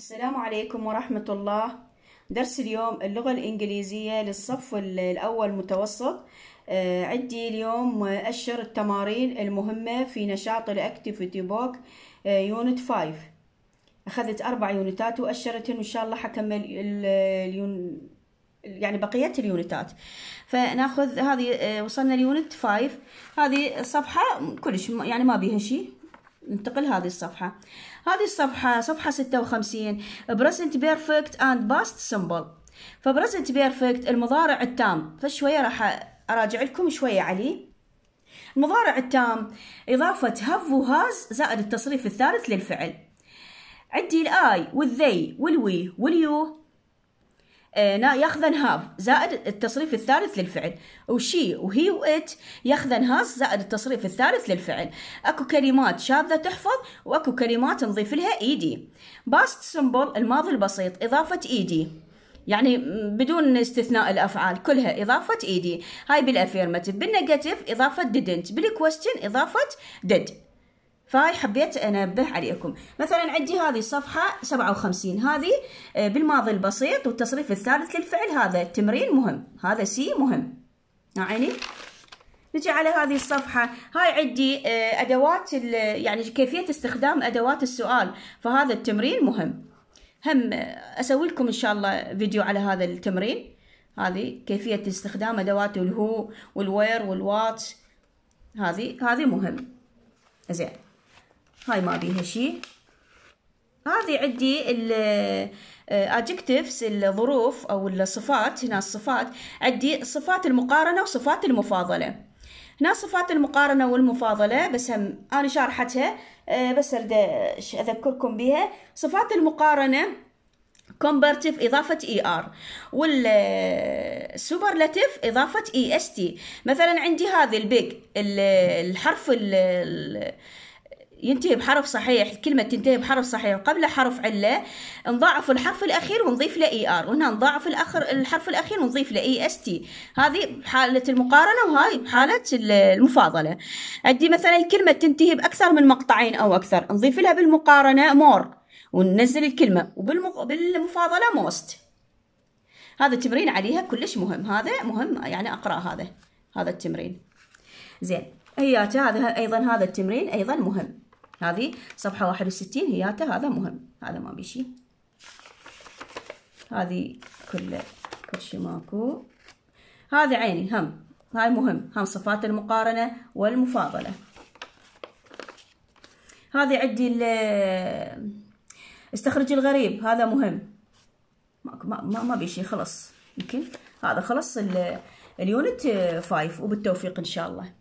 السلام عليكم ورحمة الله درس اليوم اللغة الإنجليزية للصف الأول متوسط آه، عندي اليوم أشر التمارين المهمة في نشاط الأكتيفيتي بوك يونت فايف أخذت أربع يونتات وأشرت إن شاء الله حكمل اليون يعني بقية اليونتات فناخذ هذه آه، وصلنا ليونت فايف هذه الصفحة كلش يعني ما بيها شيء ننتقل هذه الصفحة هذه الصفحة صفحة 56 present perfect and past symbol فبرزنت بيرفكت المضارع التام فشوية راح أراجع لكم شوية عليه المضارع التام إضافة و وهاز زائد التصريف الثالث للفعل عندي الآي والذي والوي واليو آه، ياخذن هاف زائد التصريف الثالث للفعل وشي وهي وإت ياخذن هاز زائد التصريف الثالث للفعل أكو كلمات شاذة تحفظ وأكو كلمات نضيف لها إيدي باست سمبل الماضي البسيط إضافة إيدي e يعني بدون استثناء الافعال كلها اضافه ايدي e هاي بالافيرماتيف بالنيجاتيف اضافه didn't بالكويستن اضافه did فهاي حبيت انبه عليكم مثلا عندي هذه الصفحه 57 هذه آه، بالماضي البسيط والتصريف الثالث للفعل هذا التمرين مهم هذا سي مهم يعني نجي على هذه الصفحة هاي عندي آه، أدوات يعني كيفية استخدام أدوات السؤال فهذا التمرين مهم هم آه، أسوي لكم إن شاء الله فيديو على هذا التمرين هذه كيفية استخدام أدوات الهو والوير والوات هذه هذه مهم زين هاي ما بيها شيء هذه عندي ال آه، adjectives الظروف او الصفات هنا الصفات عندي صفات المقارنه وصفات المفاضله هنا صفات المقارنه والمفاضله بس هم انا شارحتها آه، بس اريد اذكركم بها صفات المقارنه كومبارتيف إضافة إي آر والسوبرلاتيف إضافة إي إس تي مثلا عندي هذه البيج الحرف ينتهي بحرف صحيح الكلمة تنتهي بحرف صحيح قبل حرف علة نضاعف الحرف الأخير ونضيف له إي آر وهنا نضاعف الأخر الحرف الأخير ونضيف له إي إس تي هذه بحالة المقارنة وهاي بحالة المفاضلة عندي مثلا الكلمة تنتهي بأكثر من مقطعين أو أكثر نضيف لها بالمقارنة مور وننزل الكلمة وبالمفاضلة موست هذا التمرين عليها كلش مهم هذا مهم يعني أقرأ هذا هذا التمرين زين هياته هذا أيضا هذا التمرين أيضا مهم هذه صفحة واحد وستين هياته هذا مهم هذا ما بيشي هذه كل كل شيء ماكو هذا عيني هم هاي مهم هم صفات المقارنة والمفاضلة هذه عندي استخرج الغريب هذا مهم ما ما ما بيشي خلص يمكن هذا خلص اليونت فايف وبالتوفيق ان شاء الله